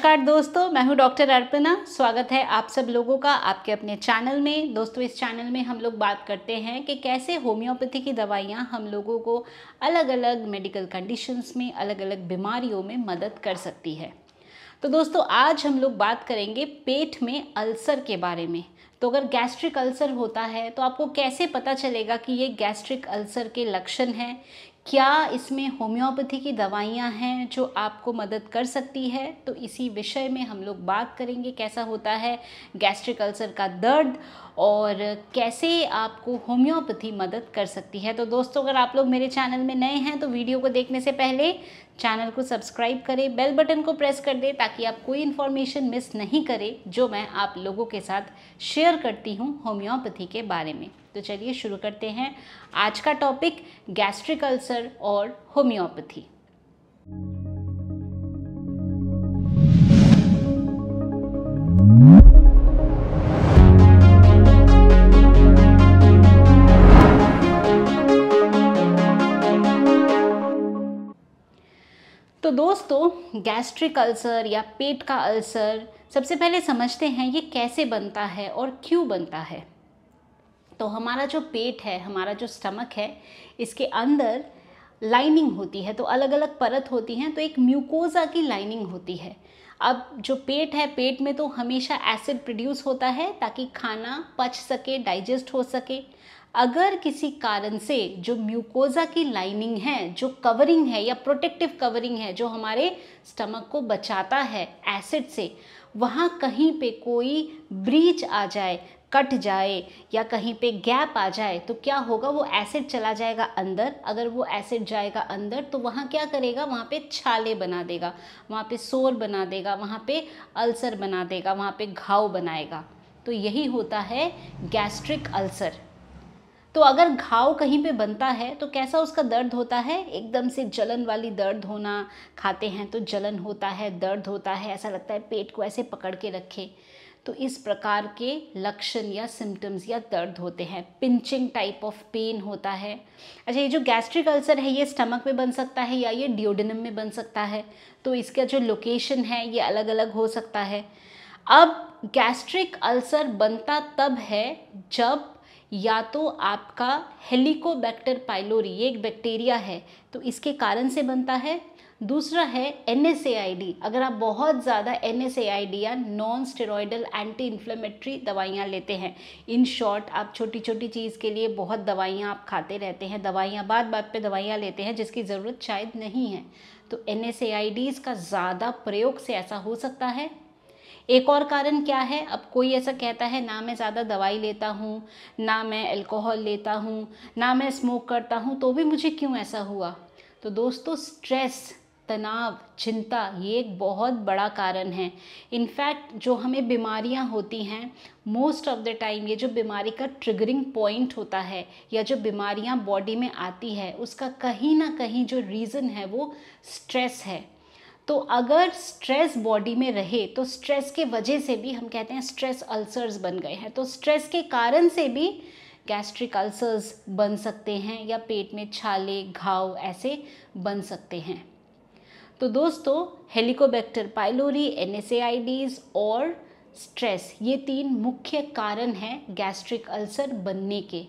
नमस्कार दोस्तों मैं हूं डॉक्टर अर्पणा स्वागत है आप सब लोगों का आपके अपने चैनल में दोस्तों इस चैनल में हम लोग बात करते हैं कि कैसे होम्योपैथी की दवाइयां हम लोगों को अलग अलग मेडिकल कंडीशंस में अलग अलग बीमारियों में मदद कर सकती है तो दोस्तों आज हम लोग बात करेंगे पेट में अल्सर के बारे में तो अगर गैस्ट्रिक अल्सर होता है तो आपको कैसे पता चलेगा कि ये गैस्ट्रिक अल्सर के लक्षण हैं क्या इसमें होम्योपैथी की दवाइयाँ हैं जो आपको मदद कर सकती है तो इसी विषय में हम लोग बात करेंगे कैसा होता है गैस्ट्रिक अल्सर का दर्द और कैसे आपको होम्योपैथी मदद कर सकती है तो दोस्तों अगर आप लोग मेरे चैनल में नए हैं तो वीडियो को देखने से पहले चैनल को सब्सक्राइब करें बेल बटन को प्रेस कर दें ताकि आप कोई इन्फॉर्मेशन मिस नहीं करें जो मैं आप लोगों के साथ शेयर करती हूँ होम्योपैथी के बारे में तो चलिए शुरू करते हैं आज का टॉपिक गैस्ट्रिक अल्सर और होम्योपैथी तो दोस्तों गैस्ट्रिक अल्सर या पेट का अल्सर सबसे पहले समझते हैं ये कैसे बनता है और क्यों बनता है तो हमारा जो पेट है हमारा जो स्टमक है इसके अंदर लाइनिंग होती है तो अलग अलग परत होती हैं तो एक म्यूकोज़ा की लाइनिंग होती है अब जो पेट है पेट में तो हमेशा एसिड प्रोड्यूस होता है ताकि खाना पच सके डाइजेस्ट हो सके अगर किसी कारण से जो म्यूकोजा की लाइनिंग है जो कवरिंग है या प्रोटेक्टिव कवरिंग है जो हमारे स्टमक को बचाता है एसिड से वहाँ कहीं पे कोई ब्रीच आ जाए कट जाए या कहीं पे गैप आ जाए तो क्या होगा वो एसिड चला जाएगा अंदर अगर वो एसिड जाएगा अंदर तो वहाँ क्या करेगा वहाँ पे छाले बना देगा वहाँ पे सोर बना देगा वहाँ पे अल्सर बना देगा वहाँ पे घाव बनाएगा तो यही होता है गैस्ट्रिक अल्सर तो अगर घाव कहीं पे बनता है तो कैसा उसका दर्द होता है एकदम से जलन वाली दर्द होना खाते हैं तो जलन होता है दर्द होता है ऐसा लगता है पेट को ऐसे पकड़ के रखें तो इस प्रकार के लक्षण या सिम्टम्स या दर्द होते हैं पिंचिंग टाइप ऑफ पेन होता है अच्छा ये जो गैस्ट्रिक अल्सर है ये स्टमक में बन सकता है या ये डिओडिनम में बन सकता है तो इसका जो लोकेशन है ये अलग अलग हो सकता है अब गैस्ट्रिक अल्सर बनता तब है जब या तो आपका हेलिकोबैक्टर पाइलोरी ये एक बैक्टीरिया है तो इसके कारण से बनता है दूसरा है एन अगर आप बहुत ज़्यादा एन या नॉन स्टेरॉयडल एंटी इन्फ्लेमेटरी दवाइयाँ लेते हैं इन शॉर्ट आप छोटी छोटी चीज़ के लिए बहुत दवाइयाँ आप खाते रहते हैं दवाइयाँ बात बात पे दवाइयाँ लेते हैं जिसकी ज़रूरत शायद नहीं है तो एन का ज़्यादा प्रयोग से ऐसा हो सकता है एक और कारण क्या है अब कोई ऐसा कहता है ना मैं ज़्यादा दवाई लेता हूँ ना मैं अल्कोहल लेता हूँ ना मैं स्मोक करता हूँ तो भी मुझे क्यों ऐसा हुआ तो दोस्तों स्ट्रेस तनाव चिंता ये एक बहुत बड़ा कारण है इनफैक्ट जो हमें बीमारियाँ होती हैं मोस्ट ऑफ द टाइम ये जो बीमारी का ट्रिगरिंग पॉइंट होता है या जो बीमारियाँ बॉडी में आती है उसका कहीं ना कहीं जो रीज़न है वो स्ट्रेस है तो अगर स्ट्रेस बॉडी में रहे तो स्ट्रेस के वजह से भी हम कहते हैं स्ट्रेस अल्सर्स बन गए हैं तो स्ट्रेस के कारण से भी गैस्ट्रिक अल्सर्स बन सकते हैं या पेट में छाले घाव ऐसे बन सकते हैं तो दोस्तों हेलिकोबैक्टर पाइलोरी एन और स्ट्रेस ये तीन मुख्य कारण हैं गैस्ट्रिक अल्सर बनने के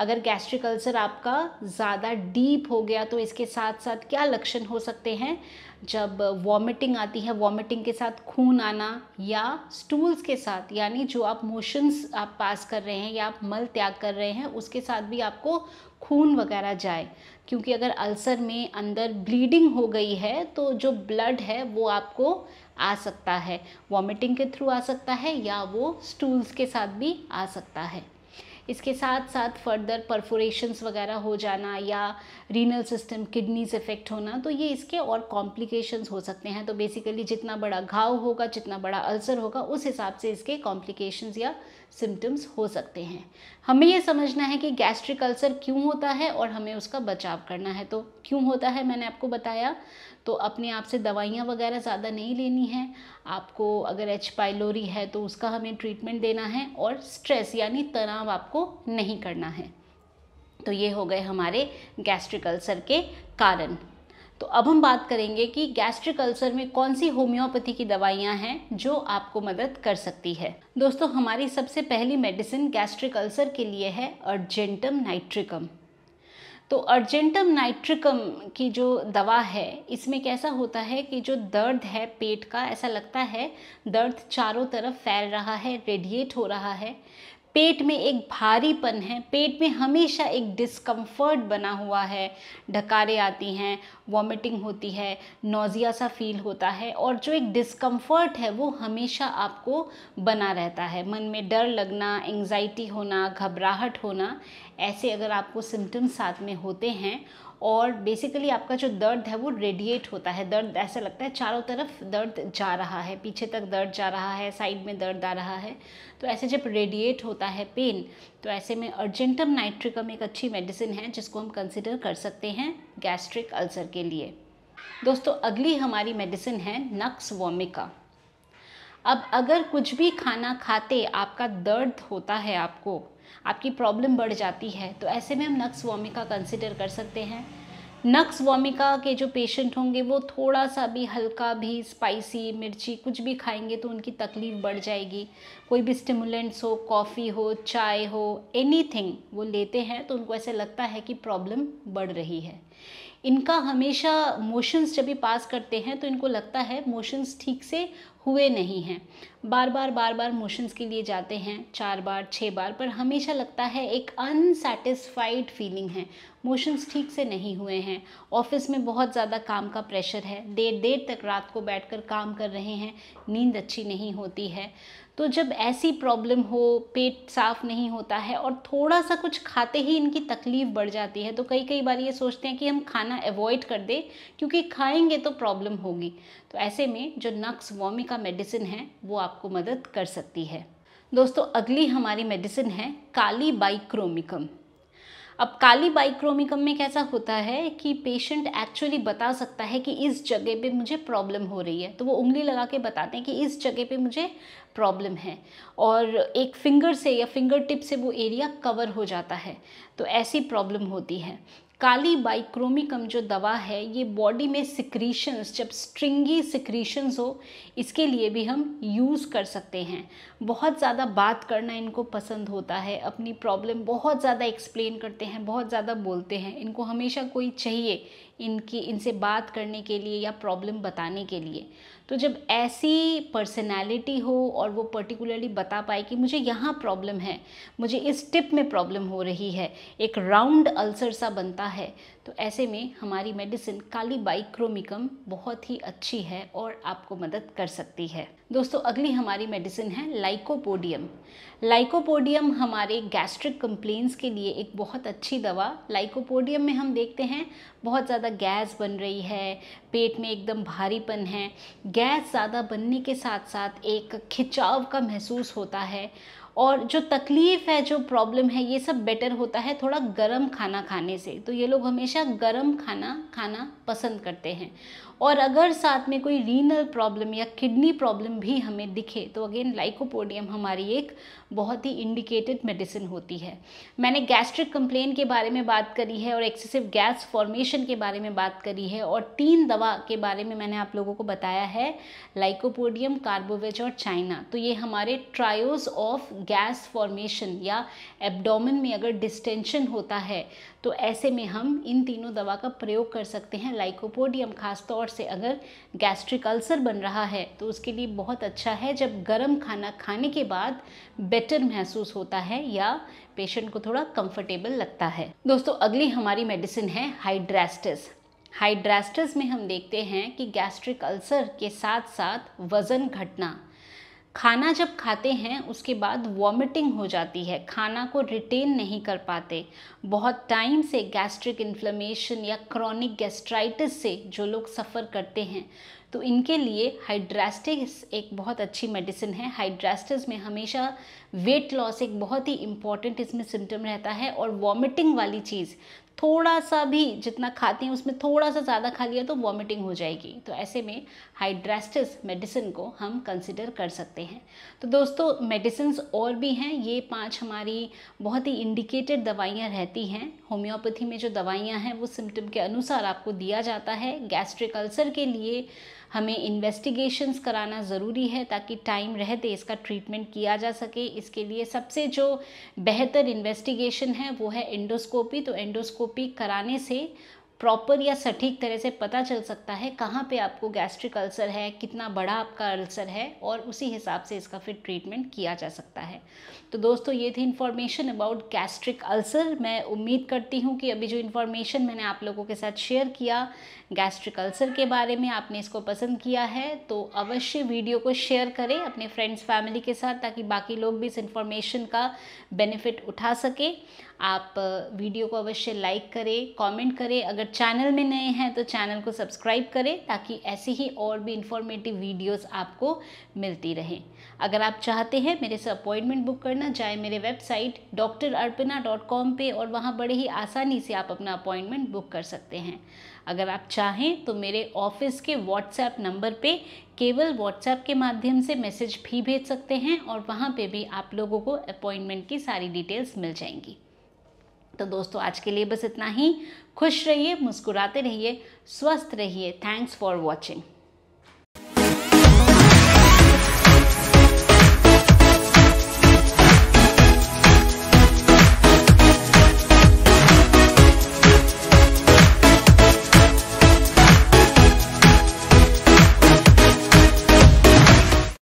अगर गैस्ट्रिक अल्सर आपका ज़्यादा डीप हो गया तो इसके साथ साथ क्या लक्षण हो सकते हैं जब वॉमिटिंग आती है वॉमिटिंग के साथ खून आना या स्टूल्स के साथ यानी जो आप मोशंस आप पास कर रहे हैं या आप मल त्याग कर रहे हैं उसके साथ भी आपको खून वगैरह जाए क्योंकि अगर अल्सर में अंदर ब्लीडिंग हो गई है तो जो ब्लड है वो आपको आ सकता है वॉमिटिंग के थ्रू आ सकता है या वो स्टूल्स के साथ भी आ सकता है इसके साथ साथ फर्दर परफोरेशंस वगैरह हो जाना या रीनल सिस्टम किडनीज इफ़ेक्ट होना तो ये इसके और कॉम्प्लिकेशंस हो सकते हैं तो बेसिकली जितना बड़ा घाव होगा जितना बड़ा अल्सर होगा उस हिसाब से इसके कॉम्प्लिकेशंस या सिम्टम्स हो सकते हैं हमें यह समझना है कि गैस्ट्रिक अल्सर क्यों होता है और हमें उसका बचाव करना है तो क्यों होता है मैंने आपको बताया तो अपने आप से दवाइयाँ वगैरह ज़्यादा नहीं लेनी है आपको अगर एच पाइलोरी है तो उसका हमें ट्रीटमेंट देना है और स्ट्रेस यानी तनाव आपको नहीं करना है तो ये हो गए हमारे गैस्ट्रिक अल्सर के कारण तो अब हम बात करेंगे कि गैस्ट्रिक अल्सर में कौन सी होम्योपैथी की दवाइयाँ हैं जो आपको मदद कर सकती है दोस्तों हमारी सबसे पहली मेडिसिन गैस्ट्रिक अल्सर के लिए है अर्जेंटम नाइट्रिकम तो अर्जेंटम नाइट्रिकम की जो दवा है इसमें कैसा होता है कि जो दर्द है पेट का ऐसा लगता है दर्द चारों तरफ फैल रहा है रेडिएट हो रहा है पेट में एक भारीपन है पेट में हमेशा एक डिस्कम्फर्ट बना हुआ है ढकारे आती हैं वॉमिटिंग होती है नोज़िया सा फील होता है और जो एक डिस्कम्फर्ट है वो हमेशा आपको बना रहता है मन में डर लगना एंग्जाइटी होना घबराहट होना ऐसे अगर आपको सिम्टम्स साथ में होते हैं और बेसिकली आपका जो दर्द है वो रेडिएट होता है दर्द ऐसा लगता है चारों तरफ दर्द जा रहा है पीछे तक दर्द जा रहा है साइड में दर्द आ रहा है तो ऐसे जब रेडिएट होता है पेन तो ऐसे में अर्जेंटम नाइट्रिकम एक अच्छी मेडिसिन है जिसको हम कंसिडर कर सकते हैं गैस्ट्रिक अल्सर के लिए दोस्तों अगली हमारी मेडिसिन है नक्स वोमिका अब अगर कुछ भी खाना खाते आपका दर्द होता है आपको आपकी प्रॉब्लम बढ़ जाती है तो ऐसे में हम नक्स वॉमिका कंसिडर कर सकते हैं नक्स वॉमिका के जो पेशेंट होंगे वो थोड़ा सा भी हल्का भी स्पाइसी मिर्ची कुछ भी खाएंगे तो उनकी तकलीफ़ बढ़ जाएगी कोई भी स्टिमुलेंट्स हो कॉफ़ी हो चाय हो एनीथिंग वो लेते हैं तो उनको ऐसे लगता है कि प्रॉब्लम बढ़ रही है इनका हमेशा मोशंस जब भी पास करते हैं तो इनको लगता है मोशंस ठीक से हुए नहीं हैं बार बार बार बार मोशंस के लिए जाते हैं चार बार छः बार पर हमेशा लगता है एक अनसेटिस्फाइड फीलिंग है मोशंस ठीक से नहीं हुए हैं ऑफिस में बहुत ज़्यादा काम का प्रेशर है देर देर तक रात को बैठकर काम कर रहे हैं नींद अच्छी नहीं होती है तो जब ऐसी प्रॉब्लम हो पेट साफ नहीं होता है और थोड़ा सा कुछ खाते ही इनकी तकलीफ़ बढ़ जाती है तो कई कई बार ये सोचते हैं कि हम खाना अवॉइड कर दें क्योंकि खाएंगे तो प्रॉब्लम होगी तो ऐसे में जो नक्स वॉमी का मेडिसिन है वो आपको मदद कर सकती है दोस्तों अगली हमारी मेडिसिन है काली बाइक्रोमिकम अब काली बाइक्रोमिकम में कैसा होता है कि पेशेंट एक्चुअली बता सकता है कि इस जगह पे मुझे प्रॉब्लम हो रही है तो वो उंगली लगा के बताते हैं कि इस जगह पे मुझे प्रॉब्लम है और एक फिंगर से या फिंगर टिप से वो एरिया कवर हो जाता है तो ऐसी प्रॉब्लम होती है काली बाइक्रोमिकम जो दवा है ये बॉडी में सिक्रीशंस जब स्ट्रिंगी सिक्रीशंस हो इसके लिए भी हम यूज़ कर सकते हैं बहुत ज़्यादा बात करना इनको पसंद होता है अपनी प्रॉब्लम बहुत ज़्यादा एक्सप्लेन करते हैं बहुत ज़्यादा बोलते हैं इनको हमेशा कोई चाहिए इनकी इनसे बात करने के लिए या प्रॉब्लम बताने के लिए तो जब ऐसी पर्सनैलिटी हो और वो पर्टिकुलरली बता पाए कि मुझे यहाँ प्रॉब्लम है मुझे इस टिप में प्रॉब्लम हो रही है एक राउंड अल्सर सा बनता है तो ऐसे में हमारी मेडिसिन काली बाइक्रोमिकम बहुत ही अच्छी है और आपको मदद कर सकती है दोस्तों अगली हमारी मेडिसिन है लाइकोपोडियम लाइकोपोडियम हमारे गैस्ट्रिक कंप्लेंट्स के लिए एक बहुत अच्छी दवा लाइकोपोडियम में हम देखते हैं बहुत ज़्यादा गैस बन रही है पेट में एकदम भारीपन है गैस ज़्यादा बनने के साथ साथ एक खिंचाव का महसूस होता है और जो तकलीफ़ है जो प्रॉब्लम है ये सब बेटर होता है थोड़ा गर्म खाना खाने से तो ये लोग हमेशा गर्म खाना खाना पसंद करते हैं और अगर साथ में कोई रीनल प्रॉब्लम या किडनी प्रॉब्लम भी हमें दिखे तो अगेन लाइकोपोडियम हमारी एक बहुत ही इंडिकेटेड मेडिसिन होती है मैंने गैस्ट्रिक कंप्लेन के बारे में बात करी है और एक्सेसिव गैस फॉर्मेशन के बारे में बात करी है और तीन दवा के बारे में मैंने आप लोगों को बताया है लाइकोपोडियम कार्बोवेज और चाइना तो ये हमारे ट्रायोज ऑफ गैस फॉर्मेशन या एबडोमिन में अगर डिस्टेंशन होता है तो ऐसे में हम इन तीनों दवा का प्रयोग कर सकते हैं लाइकोपोडियम खास तौर से अगर गैस्ट्रिक अल्सर बन रहा है तो उसके लिए बहुत अच्छा है जब गर्म खाना खाने के बाद बेटर महसूस होता है या पेशेंट को थोड़ा कंफर्टेबल लगता है दोस्तों अगली हमारी मेडिसिन है हाइड्रेस्टिस हाइड्रेस्टिस में हम देखते हैं कि गैस्ट्रिक अल्सर के साथ साथ वज़न घटना खाना जब खाते हैं उसके बाद वॉमिटिंग हो जाती है खाना को रिटेन नहीं कर पाते बहुत टाइम से गैस्ट्रिक इन्फ्लेमेशन या क्रॉनिक गैस्ट्राइटिस से जो लोग सफ़र करते हैं तो इनके लिए हाइड्रास्टिस एक बहुत अच्छी मेडिसिन है हाइड्रास्टिस में हमेशा वेट लॉस एक बहुत ही इम्पॉर्टेंट इसमें सिम्टम रहता है और वॉमिटिंग वाली चीज़ थोड़ा सा भी जितना खाते हैं उसमें थोड़ा सा ज़्यादा खा लिया तो वॉमिटिंग हो जाएगी तो ऐसे में हाइड्रेस्टिस मेडिसिन को हम कंसिडर कर सकते हैं तो दोस्तों मेडिसिन और भी हैं ये पांच हमारी बहुत ही इंडिकेटेड दवाइयाँ रहती हैं होम्योपैथी में जो दवाइयाँ हैं वो सिम्टम के अनुसार आपको दिया जाता है गैस्ट्रिक अल्सर के लिए हमें इन्वेस्टिगेशंस कराना ज़रूरी है ताकि टाइम रहते इसका ट्रीटमेंट किया जा सके इसके लिए सबसे जो बेहतर इन्वेस्टिगेशन है वो है एंडोस्कोपी तो एंडोस्कोपी कराने से प्रॉपर या सटीक तरह से पता चल सकता है कहाँ पे आपको गैस्ट्रिक अल्सर है कितना बड़ा आपका अल्सर है और उसी हिसाब से इसका फिर ट्रीटमेंट किया जा सकता है तो दोस्तों ये थी इन्फॉर्मेशन अबाउट गैस्ट्रिक अल्सर मैं उम्मीद करती हूँ कि अभी जो इन्फॉर्मेशन मैंने आप लोगों के साथ शेयर किया गैस्ट्रिक अल्सर के बारे में आपने इसको पसंद किया है तो अवश्य वीडियो को शेयर करें अपने फ्रेंड्स फैमिली के साथ ताकि बाकी लोग भी इस इन्फॉर्मेशन का बेनिफिट उठा सकें आप वीडियो को अवश्य लाइक करें कमेंट करें अगर चैनल में नए हैं तो चैनल को सब्सक्राइब करें ताकि ऐसी ही और भी इन्फॉर्मेटिव वीडियोस आपको मिलती रहें अगर आप चाहते हैं मेरे से अपॉइंटमेंट बुक करना चाहे मेरे website doctor Arpana dot com पर और वहाँ बड़े ही आसानी से आप अपना अपॉइंटमेंट बुक कर सकते हैं अगर आप चाहें तो मेरे ऑफिस के व्हाट्सएप नंबर पे केवल व्हाट्सएप के माध्यम से मैसेज भी भेज सकते हैं और वहाँ पे भी आप लोगों को अपॉइंटमेंट की सारी डिटेल्स मिल जाएंगी तो दोस्तों आज के लिए बस इतना ही खुश रहिए मुस्कुराते रहिए स्वस्थ रहिए थैंक्स फॉर वॉचिंग